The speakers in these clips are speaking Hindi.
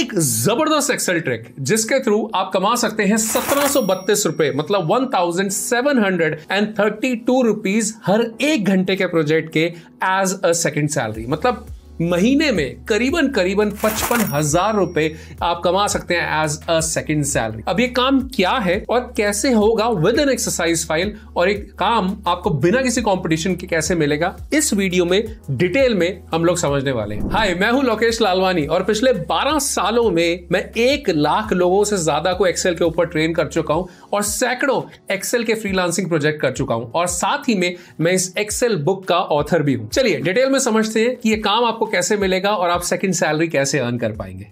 एक जबरदस्त एक्सेल ट्रिक जिसके थ्रू आप कमा सकते हैं सत्रह रुपए मतलब one thousand seven hundred and thirty two rupees हर एक घंटे के प्रोजेक्ट के एज अ सेकेंड सैलरी मतलब महीने में करीबन करीबन पचपन हजार रुपए आप कमा सकते हैं एज अ सेकेंड सैलरी अब ये काम क्या है और कैसे होगा विद एन एक्सरसाइज फाइल और एक काम आपको बिना किसी कॉम्पिटिशन के कैसे मिलेगा इस वीडियो में डिटेल में हम लोग समझने वाले हैं हाय मैं हूं लोकेश लालवानी और पिछले 12 सालों में मैं एक लाख लोगों से ज्यादा को एक्सेल के ऊपर ट्रेन कर चुका हूं और सैकड़ों एक्सेल के फ्रीलांसिंग प्रोजेक्ट कर चुका हूं और साथ ही में मैं इस एक्सेल बुक का ऑथर भी हूं चलिए डिटेल में समझते हैं कि ये काम आपको कैसे मिलेगा और आप सेकंड सैलरी कैसे अर्न कर पाएंगे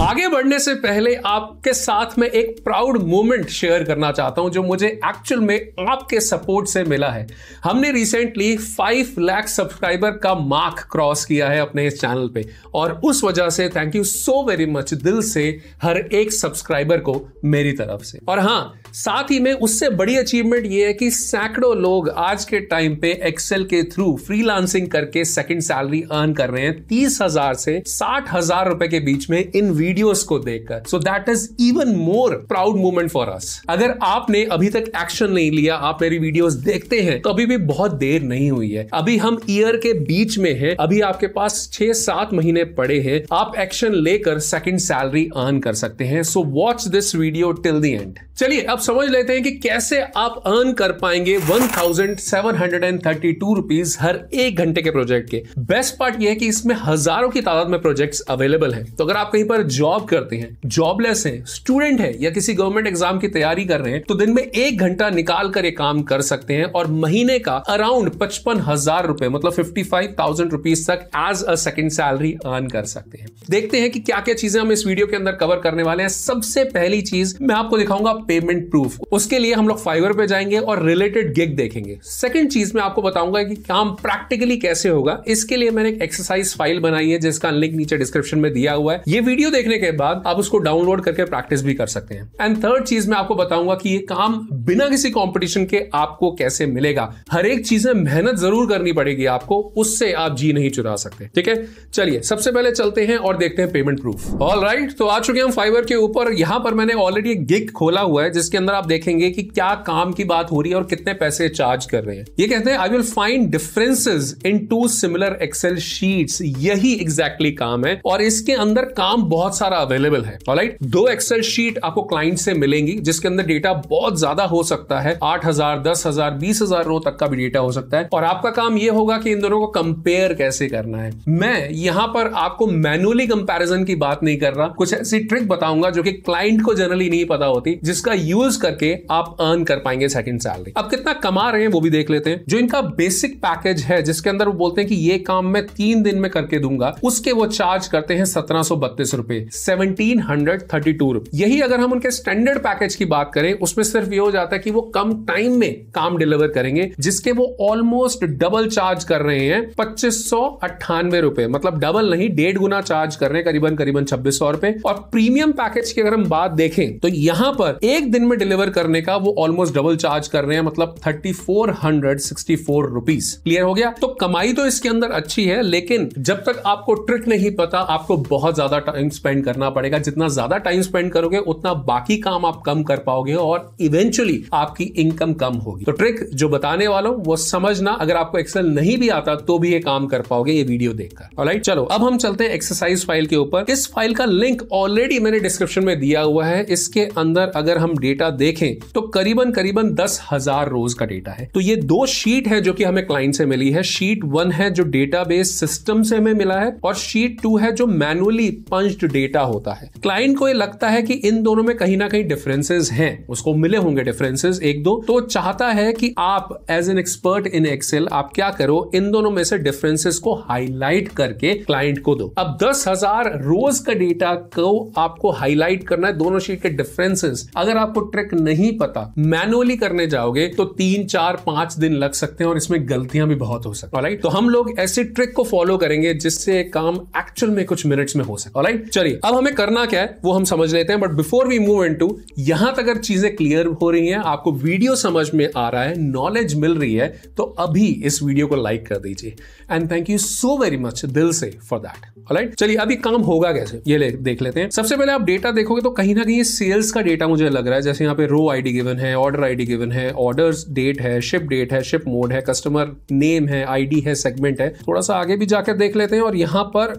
आगे बढ़ने से पहले आपके साथ में एक प्राउड मोमेंट शेयर करना चाहता हूं जो मुझे एक्चुअल में आपके सपोर्ट से मिला है हमने रिसेंटली 5 लाख सब्सक्राइबर का मार्क क्रॉस किया है अपने इस चैनल पे और उस वजह से thank you so very much दिल से हर एक सब्सक्राइबर को मेरी तरफ से और हाँ साथ ही में उससे बड़ी अचीवमेंट ये है कि सैकड़ों लोग आज के टाइम पे एक्सेल के थ्रू फ्रीलांसिंग करके सेकंड सैलरी अर्न कर रहे हैं तीस हजार से साठ हजार रुपए के बीच में इन वीडियोस को देखकर so that is even more proud moment for us अगर आपने अभी तक एक्शन नहीं लिया आप मेरी वीडियोस देखते हैं तो अभी भी बहुत देर नहीं हुई है अभी हम ईयर के बीच में है अभी आपके पास छह सात महीने पड़े हैं आप एक्शन लेकर सेकेंड सैलरी अर्न कर सकते हैं so watch this video till the end चलिए अब समझ लेते हैं कि कैसे आप अर्न कर पाएंगे one thousand seven hundred and thirty two rupees हर एक घंटे के प्रोजेक्ट के बेस्ट पार्ट यह है कि इसमें हजारों की तादाद में प्रोजेक्ट्स अवेलेबल हैं तो अगर आप कहीं पर जॉब करते हैं जॉबलेस हैं स्टूडेंट हैं या किसी गवर्नमेंट एग्जाम की तैयारी कर रहे हैं तो दिन में एक घंटा निकाल कर ये काम कर सकते हैं और महीने का अराउंड पचपन हजार रुपए मतलब फिफ्टी फाइव थाउजेंड रुपीज तक as a second salary earn कर सकते हैं देखते हैं कि क्या क्या चीजें हम इस वीडियो के अंदर कवर करने वाले हैं सबसे पहली चीज मैं आपको दिखाऊंगा पेमेंट प्रूफ उसके लिए हम लोग फाइवर पे जाएंगे और रिलेटेड गिग देखेंगे सेकेंड चीज मैं आपको बताऊंगा कि काम प्रैक्टिकली कैसे होगा इसके लिए मैंने एक एक्सरसाइज फाइल बनाई है जिसका लिंक नीचे डिस्क्रिप्शन में दिया हुआ है ये वीडियो देखने के बाद आप उसको डाउनलोड करके प्रैक्टिस भी कर सकते हैं एंड थर्ड चीज मैं आपको बताऊंगा कि ये काम बिना किसी कॉम्पिटिशन के आपको कैसे मिलेगा हर एक चीज में मेहनत जरूर करनी पड़ेगी आपको उससे आप जी नहीं चुरा सकते ठीक है चलिए सबसे पहले चलते हैं और देखते हैं payment proof all right right, तो आ चुके हम फाइबर के ऊपर यहां पर मैंने ऑलरेडी एक गिग खोला हुआ है जिसके अंदर आप देखेंगे कि क्या काम की बात हो रही है और कितने पैसे चार्ज कर रहे हैं ये कहते हैं I will find differences in two similar Excel sheets यही एग्जैक्टली exactly काम है और इसके अंदर काम बहुत बहुत सारा अवेलेबल है राइट दो एक्सेल शीट आपको क्लाइंट से मिलेंगी जिसके अंदर डेटा बहुत ज्यादा हो सकता है आठ हजार दस हजार बीस हजार रो तक का भी डेटा हो सकता है और आपका काम यह होगा कि इन दोनों को कंपेयर कैसे करना है मैं यहां पर आपको मैनुअली कंपेरिजन की बात नहीं कर रहा कुछ ऐसी ट्रिक बताऊंगा जो कि क्लाइंट को जनरली नहीं पता होती जिसका यूज करके आप अर्न कर पाएंगे सेकेंड सैलरी अब कितना कमा रहे हैं वो भी देख लेते हैं जो इनका बेसिक पैकेज है जिसके अंदर वो बोलते हैं कि ये काम मैं तीन दिन में करके दूंगा उसके वो चार्ज करते हैं सत्रह सौ बत्तीस रुपए पे सेवनटीन हंड्रेड थर्टी टू रुपए यही अगर हम उनके स्टैंडर्ड पैकेज की बात करें उसमें सिर्फ ये हो जाता है कि वो कम टाइम में काम डिलीवर करेंगे जिसके वो ऑलमोस्ट डबल चार्ज कर रहे हैं पच्चीस सौ अट्ठानवे रुपए मतलब डबल नहीं डेढ़ गुना चार्ज कर रहे हैं करीबन करीबन छब्बीस सौ रुपए और प्रीमियम पैकेज की अगर हम बात देखें तो यहां पर एक दिन में डिलीवर करने का वो ऑलमोस्ट डबल चार्ज कर रहे हैं मतलब thirty four hundred sixty four rupees clear हो गया तो कमाई तो इसके अंदर अच्छी है लेकिन जब तक आपको ट्रिक नहीं पता आपको बहुत ज्यादा टाइम स्पेंड करना पड़ेगा जितना ज्यादा टाइम स्पेंड करोगे उतना बाकी काम आप कम कर पाओगे और इवेंचुअली आपकी इनकम कम होगी तो ट्रिक जो बताने वालों वो समझना अगर आपको एक्सेल नहीं भी आता तो भी ये काम कर पाओगे ये वीडियो देखकर राइट चलो अब हम चलते हैं एक्सरसाइज फाइल के ऊपर इस फाइल का लिंक ऑलरेडी मैंने डिस्क्रिप्शन में दिया हुआ है इसके अंदर अगर हम डेटा देखें तो करीबन करीबन दस हजार रोज का डेटा है तो ये दो शीट है जो कि हमें क्लाइंट से मिली है शीट वन है जो डेटाबेस सिस्टम से हमें मिला है और शीट टू है जो मैनुअली पंच बेस्ड डेटा होता है क्लाइंट को ये लगता है कि इन दोनों में कहीं ना कहीं डिफरेंसेस हैं उसको मिले होंगे डिफरेंसेस एक दो तो चाहता है कि आप as an expert in Excel आप क्या करो इन दोनों में से डिफरेंसेस को हाईलाइट करके क्लाइंट को दो अब दस हजार रोज का डेटा को आपको हाईलाइट करना है दोनों शीट के डिफरेंसेस अगर आपको ट्रिक नहीं पता मैनुअली करने जाओगे तो तीन चार पांच दिन लग सकते हैं और इसमें गलतियां भी बहुत हो सकती है तो हम लोग ऐसे ट्रिक को फॉलो करेंगे जिससे काम एक्चुअल में कुछ मिनट्स में हो सके राइट चलिए अब हमें करना क्या है वो हम समझ लेते हैं but before we move into यहां तक अगर चीजें क्लियर हो रही हैं आपको वीडियो समझ में आ रहा है नॉलेज मिल रही है तो अभी इस वीडियो को लाइक कर दीजिए and thank you so very much दिल से फॉर दैट राइट चलिए अभी काम होगा कैसे ये ले, देख लेते हैं सबसे पहले आप डेटा देखोगे तो कहीं ना कहीं सेल्स का डेटा मुझे लग रहा है जैसे यहाँ पे रो आईडी गिवन है ऑर्डर आईडी गिवन है ऑर्डर डेट है शिप डेट है शिप मोड है कस्टमर नेम है आईडी है सेगमेंट है थोड़ा सा आगे भी जाकर देख लेते हैं और यहाँ पर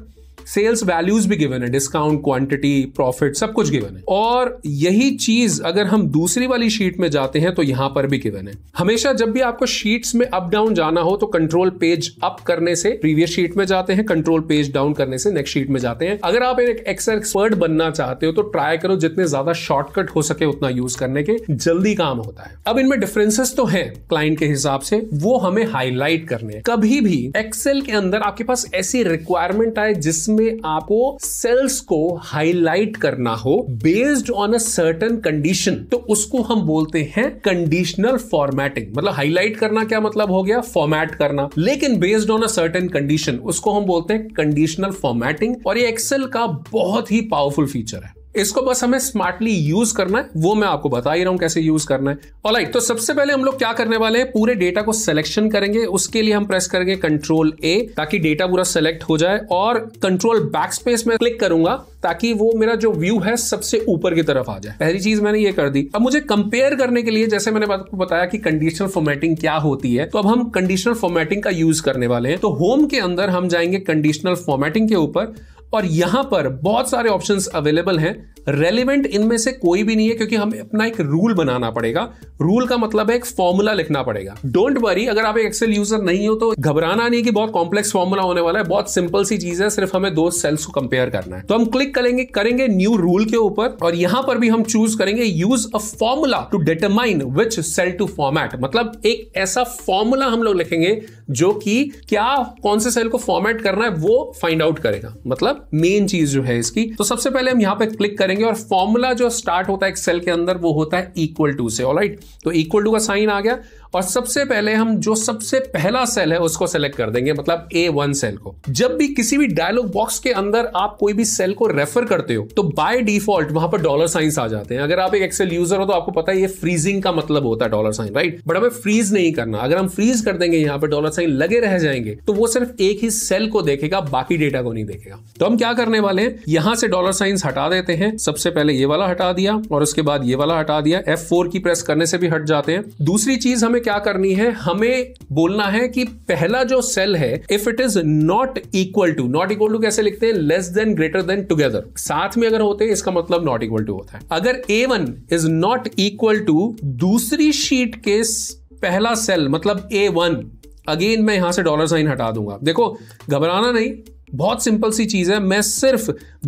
सेल्स वैल्यूज भी गिवन है डिस्काउंट क्वांटिटी प्रॉफिट सब कुछ गिवन है और यही चीज अगर हम दूसरी वाली शीट में जाते हैं तो यहां पर भी गिवन है हमेशा जब भी आपको शीट्स में अप डाउन जाना हो तो कंट्रोल पेज अप करने से प्रीवियस शीट में जाते हैं कंट्रोल पेज डाउन करने से नेक्स्ट शीट में जाते हैं अगर आप एक एक्सपर्ट बनना चाहते हो तो ट्राई करो जितने ज्यादा शॉर्टकट हो सके उतना यूज करने के जल्दी काम होता है अब इनमें डिफरेंसेस तो है क्लाइंट के हिसाब से वो हमें हाईलाइट करने कभी भी एक्सेल के अंदर आपके पास ऐसी रिक्वायरमेंट आए जिस जिसमें आपको सेल्स को हाईलाइट करना हो based on a certain condition तो उसको हम बोलते हैं कंडीशनल फॉर्मेटिंग मतलब हाईलाइट करना क्या मतलब हो गया फॉर्मेट करना लेकिन based on a certain condition उसको हम बोलते हैं कंडीशनल फॉर्मेटिंग और ये एक्सेल का बहुत ही पावरफुल फीचर है इसको बस हमें स्मार्टली यूज करना है वो मैं आपको बता ही रहा हूं कैसे यूज करना है ऑलराइट right, तो सबसे पहले हम लोग क्या करने वाले हैं पूरे डेटा को सिलेक्शन करेंगे उसके लिए हम प्रेस करेंगे कंट्रोल ए ताकि डेटा पूरा सेलेक्ट हो जाए और कंट्रोल बैक स्पेस में क्लिक करूंगा ताकि वो मेरा जो व्यू है सबसे ऊपर की तरफ आ जाए पहली चीज मैंने ये कर दी अब मुझे कंपेयर करने के लिए जैसे मैंने आपको बताया कि कंडीशनल फॉर्मेटिंग क्या होती है तो अब हम कंडीशनल फॉर्मेटिंग का यूज करने वाले हैं तो होम के अंदर हम जाएंगे कंडीशनल फॉर्मेटिंग के ऊपर और यहां पर बहुत सारे ऑप्शन अवेलेबल हैं रेलिवेंट इनमें से कोई भी नहीं है क्योंकि हमें अपना एक रूल बनाना पड़ेगा रूल का मतलब है एक फॉर्मूला लिखना पड़ेगा डोंट वरी अगर आप एक एक्सेल यूजर नहीं हो तो घबराना नहीं कि बहुत कॉम्प्लेक्स फॉर्मूला होने वाला है बहुत सिंपल सी चीज है सिर्फ हमें दो सेल्स को कंपेयर करना है तो हम क्लिक करेंगे करेंगे न्यू रूल के ऊपर और यहां पर भी हम चूज करेंगे use a formula to determine which cell to format मतलब एक ऐसा फॉर्मूला हम लोग लिखेंगे जो कि क्या कौन से सेल को फॉर्मेट करना है वो फाइंड आउट करेगा मतलब मेन चीज जो है इसकी तो सबसे पहले हम यहां पे क्लिक करेंगे और फॉर्मूला जो स्टार्ट होता है एक सेल के अंदर वो होता है इक्वल टू से ऑलराइट तो इक्वल टू का साइन आ गया और सबसे पहले हम जो सबसे पहला सेल है उसको सेलेक्ट कर देंगे मतलब ए वन सेल को जब भी किसी भी डायलॉग बॉक्स के अंदर आप कोई भी सेल को रेफर करते हो तो बाय डिफॉल्ट वहां पर डॉलर साइंस आ जाते हैं अगर आप एक एक्सेल यूजर हो तो आपको पता है ये फ्रीजिंग का मतलब होता है डॉलर साइन राइट बट हमें फ्रीज नहीं करना अगर हम फ्रीज कर देंगे यहाँ पर डॉलर साइन लगे रह जाएंगे तो वो सिर्फ एक ही सेल को देखेगा बाकी डेटा को नहीं देखेगा तो हम क्या करने वाले हैं यहां से डॉलर साइंस हटा देते हैं सबसे पहले ये वाला हटा दिया और उसके बाद ये वाला हटा दिया एफ की प्रेस करने से भी हट जाते हैं दूसरी चीज हमें क्या करनी है हमें बोलना है कि पहला जो सेल है if it is not equal to not equal to कैसे लिखते हैं less than greater than together साथ में अगर होते हैं इसका मतलब नॉट इक्वल टू होता है अगर A one is not equal to दूसरी शीट के पहला सेल मतलब ए वन अगेन मैं यहां से डॉलर साइन हटा दूंगा देखो घबराना नहीं बहुत सिंपल सी चीज है मैं सिर्फ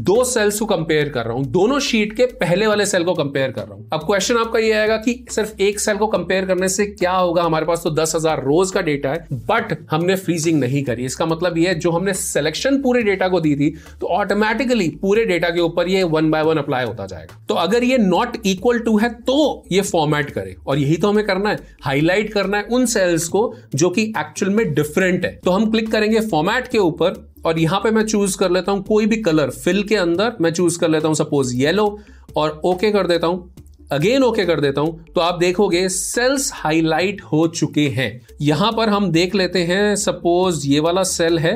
दो सेल्स को कंपेयर कर रहा हूं दोनों शीट के पहले वाले सेल को कंपेयर कर रहा हूं अब क्वेश्चन आपका ये आएगा कि सिर्फ एक सेल को कंपेयर करने से क्या होगा हमारे पास तो दस हजार रोज का डेटा है बट हमने फ्रीजिंग नहीं करी इसका मतलब यह जो हमने सिलेक्शन पूरे डेटा को दी थी तो ऑटोमेटिकली पूरे डेटा के ऊपर ये वन बाय वन अप्लाई होता जाएगा तो अगर ये नॉट इक्वल टू है तो ये फॉर्मेट करे और यही तो हमें करना है हाईलाइट करना है उन सेल्स को जो कि एक्चुअल में डिफरेंट है तो हम क्लिक करेंगे फॉर्मेट के ऊपर और यहां पे मैं चूज कर लेता हूं कोई भी कलर फिल के अंदर मैं चूज कर लेता हूं सपोज येलो और ओके कर देता हूं अगेन ओके कर देता हूं तो आप देखोगे सेल्स हाईलाइट हो चुके हैं यहां पर हम देख लेते हैं सपोज ये वाला सेल है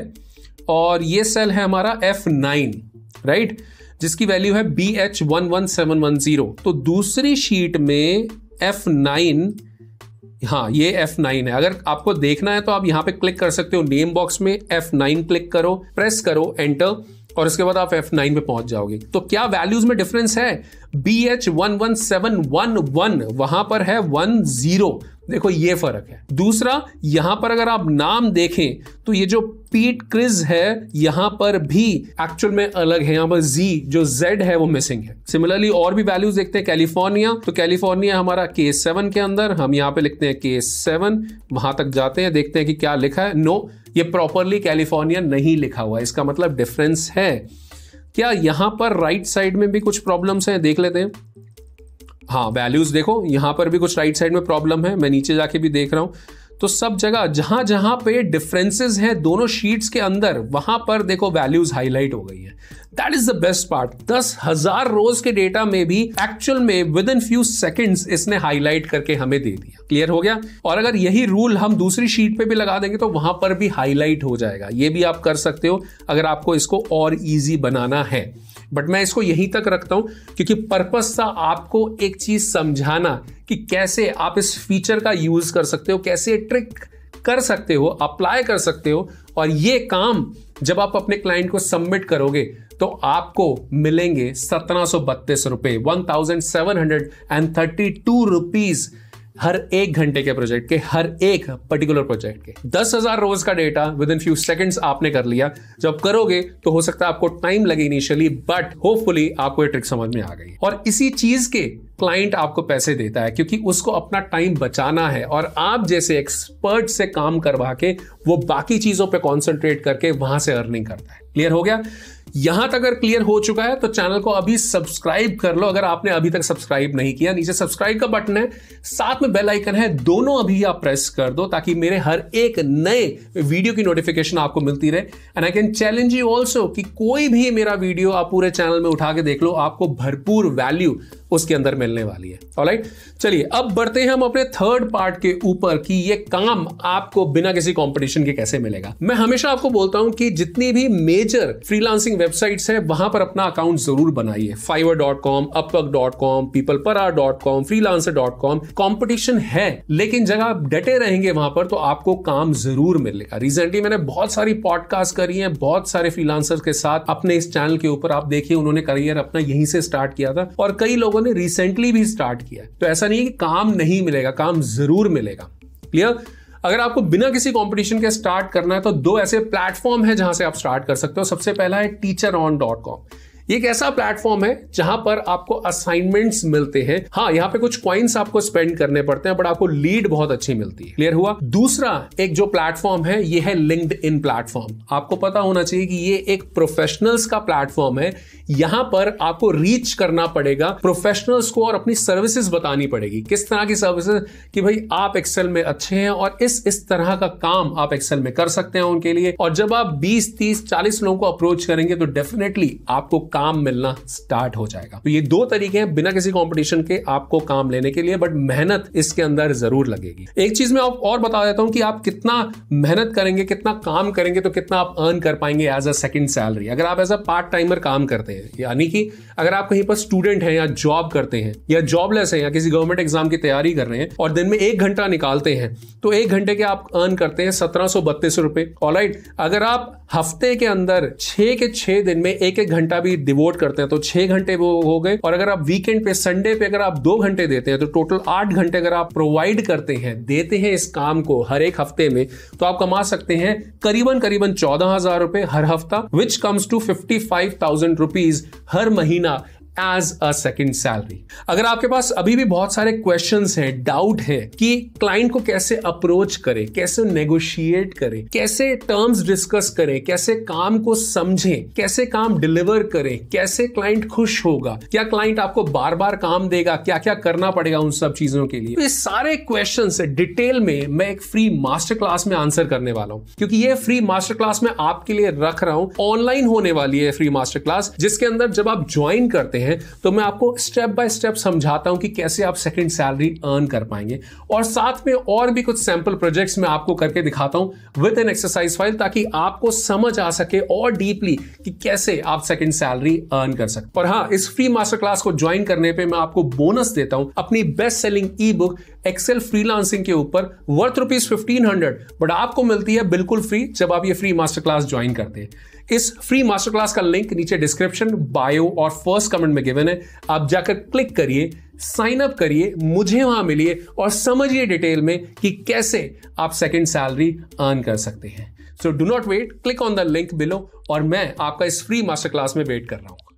और ये सेल है हमारा एफ नाइन राइट जिसकी वैल्यू है B H one one seven one zero तो दूसरी शीट में एफ नाइन हाँ ये एफ नाइन है अगर आपको देखना है तो आप यहाँ पे क्लिक कर सकते हो नेम बॉक्स में एफ नाइन क्लिक करो प्रेस करो एंटर और उसके बाद आप F9 पे पहुंच जाओगे तो क्या वैल्यूज में डिफरेंस है B H one one seven one one वहां पर है वन जीरो देखो ये फर्क है दूसरा यहां पर अगर आप नाम देखें तो ये जो पीट क्रिज है यहां पर भी एक्चुअल में अलग है यहां पर जी जो जेड है वो मिसिंग है सिमिलरली और भी वैल्यूज देखते हैं कैलिफोर्निया तो कैलिफोर्निया हमारा के सेवन के अंदर हम यहां पे लिखते हैं के सेवन वहां तक जाते हैं देखते हैं कि क्या लिखा है नो no, ये प्रॉपरली कैलिफोर्निया नहीं लिखा हुआ इसका मतलब डिफरेंस है क्या यहां पर राइट right साइड में भी कुछ प्रॉब्लम्स हैं देख लेते हैं हाँ वैल्यूज़ देखो यहाँ पर भी कुछ राइट साइड में प्रॉब्लम है मैं नीचे जाके भी देख रहा हूँ तो सब जगह जहां जहां पे डिफरेंसेस हैं दोनों शीट्स के अंदर वहां पर देखो वैल्यूज़ हाईलाइट हो गई है that is the best part दस हज़ार रोज के डेटा में भी एक्चुअल में विद इन फ्यू सेकेंड्स इसने हाईलाइट करके हमें दे दिया क्लियर हो गया और अगर यही रूल हम दूसरी शीट पे भी लगा देंगे तो वहां पर भी हाईलाइट हो जाएगा ये भी आप कर सकते हो अगर आपको इसको और ईजी बनाना है बट मैं इसको यहीं तक रखता हूं क्योंकि पर्पस था आपको एक चीज समझाना कि कैसे आप इस फीचर का यूज कर सकते हो कैसे ट्रिक कर सकते हो अप्लाई कर सकते हो और ये काम जब आप अपने क्लाइंट को सबमिट करोगे तो आपको मिलेंगे सत्रह सौ बत्तीस रुपए one thousand seven hundred and thirty two rupees हर एक घंटे के प्रोजेक्ट के हर एक पर्टिकुलर प्रोजेक्ट के दस हजार रोज का data within few seconds आपने कर लिया जब करोगे तो हो सकता है आपको टाइम लगे इनिशियली बट होपफुली आपको ये ट्रिक समझ में आ गई और इसी चीज के क्लाइंट आपको पैसे देता है क्योंकि उसको अपना टाइम बचाना है और आप जैसे एक्सपर्ट से काम करवा के वो बाकी चीजों पर कॉन्सेंट्रेट करके वहां से अर्निंग करता है क्लियर हो गया यहां तक अगर क्लियर हो चुका है तो चैनल को अभी सब्सक्राइब कर लो अगर आपने अभी तक सब्सक्राइब नहीं किया नीचे सब्सक्राइब का बटन है साथ में बेल आइकन है दोनों अभी आप प्रेस कर दो ताकि मेरे हर एक नए वीडियो की नोटिफिकेशन आपको मिलती रहे and I can challenge you also कि कोई भी मेरा वीडियो आप पूरे चैनल में उठा के देख लो आपको भरपूर वैल्यू उसके अंदर मिलने वाली है ऑलराइट चलिए अब बढ़ते हैं हम अपने थर्ड पार्ट के ऊपर कि ये काम आपको बिना किसी कंपटीशन के कैसे मिलेगा मैं हमेशा आपको बोलता हूं कि जितनी भी मेजर फ्रीलांसिंग वेबसाइट्स है वहां पर अपना अकाउंट जरूर बनाइए Fiverr dot com Upwork dot com PeoplePerHour dot com freelancer dot com competition है लेकिन जगह आप डटे रहेंगे वहां पर तो आपको काम जरूर मिलेगा रिसेंटली मैंने बहुत सारी पॉडकास्ट करी है बहुत सारे फ्रीलांसर के साथ अपने इस चैनल के ऊपर आप देखिए उन्होंने करियर अपना यहीं से स्टार्ट किया था और कई लोगों लोगों ने रिसेंटली भी स्टार्ट किया तो ऐसा नहीं है कि काम नहीं मिलेगा काम जरूर मिलेगा क्लियर अगर आपको बिना किसी कंपटीशन के स्टार्ट करना है तो दो ऐसे प्लेटफॉर्म है जहां से आप स्टार्ट कर सकते हो सबसे पहला है टीचर ऑन डॉट कॉम ये एक ऐसा प्लेटफॉर्म है जहां पर आपको असाइनमेंट्स मिलते हैं हाँ यहाँ पे कुछ कॉइन्स आपको स्पेंड करने पड़ते हैं बट आपको लीड बहुत अच्छी मिलती है क्लियर हुआ दूसरा एक जो प्लेटफॉर्म है ये है लिंक्ड इन प्लेटफॉर्म आपको पता होना चाहिए कि ये एक प्रोफेशनल्स का प्लेटफॉर्म है यहां पर आपको रीच करना पड़ेगा प्रोफेशनल्स को और अपनी सर्विसेज बतानी पड़ेगी किस तरह की सर्विसेज कि भाई आप एक्सेल में अच्छे हैं और इस इस तरह का काम आप एक्सेल में कर सकते हैं उनके लिए और जब आप 20 30 40 लोगों को अप्रोच करेंगे तो डेफिनेटली आपको काम काम मिलना स्टार्ट हो जाएगा तो ये दो तरीके हैं बिना किसी कॉम्पिटिशन के आपको काम लेने के लिए बट मेहनत इसके अंदर जरूर लगेगी एक चीज मैं और बता देता हूं कि आप कितना मेहनत करेंगे कितना काम करेंगे तो कितना आप अर्न कर पाएंगे एज अ सेकेंड सैलरी अगर आप एज अ पार्ट टाइमर काम करते हैं यानी कि अगर आप कहीं पर स्टूडेंट हैं या जॉब करते हैं या जॉबलेस हैं या किसी गवर्नमेंट एग्जाम की तैयारी कर रहे हैं और दिन में एक घंटा निकालते हैं तो एक घंटे के आप अर्न करते हैं सत्रह सौ बत्तीस रुपए और अगर आप हफ्ते के अंदर छह के छह दिन में एक एक घंटा भी डिवोट करते हैं तो छह घंटे वो हो गए और अगर आप वीकेंड पे संडे पे अगर आप दो घंटे देते हैं तो टोटल आठ घंटे अगर आप प्रोवाइड करते हैं देते हैं इस काम को हर एक हफ्ते में तो आप कमा सकते हैं करीबन करीबन चौदह हजार रुपए हर हफ्ता which comes to fifty five thousand rupees हर महीना एज अ सेकेंड सैलरी अगर आपके पास अभी भी बहुत सारे क्वेश्चन है डाउट है कि क्लाइंट को कैसे अप्रोच करे कैसे नेगोशिएट करे कैसे टर्म्स डिस्कस करे कैसे काम को समझे कैसे काम डिलीवर करे कैसे क्लाइंट खुश होगा क्या क्लाइंट आपको बार बार काम देगा क्या क्या करना पड़ेगा उन सब चीजों के लिए तो इस सारे क्वेश्चन डिटेल में मैं एक फ्री मास्टर क्लास में आंसर करने वाला हूँ क्योंकि ये फ्री मास्टर क्लास में आपके लिए रख रहा हूँ ऑनलाइन होने वाली है फ्री मास्टर क्लास जिसके अंदर जब आप ज्वाइन करते हैं हैं तो मैं आपको स्टेप बाय स्टेप समझाता हूं कि कैसे आप सेकंड सैलरी अर्न कर पाएंगे और साथ में और भी कुछ सैंपल प्रोजेक्ट्स मैं आपको करके दिखाता हूं विद एन एक्सरसाइज फाइल ताकि आपको समझ आ सके और डीपली कि कैसे आप सेकंड सैलरी अर्न कर सकते और हाँ इस फ्री मास्टर क्लास को ज्वाइन करने पर मैं आपको बोनस देता हूं अपनी best selling e book Excel freelancing के ऊपर worth rupees fifteen hundred but आपको मिलती है बिल्कुल फ्री जब आप ये फ्री मास्टर क्लास ज्वाइन करते हैं इस फ्री मास्टर क्लास का लिंक नीचे डिस्क्रिप्शन बायो और फर्स्ट कमेंट डिस्क्रिप्शन में गिवन है आप जाकर क्लिक करिए साइन अप करिए मुझे वहां मिलिए और समझिए डिटेल में कि कैसे आप सेकेंड सैलरी अर्न कर सकते हैं so do not wait click on the link below और मैं आपका इस फ्री मास्टर क्लास में वेट कर रहा हूँ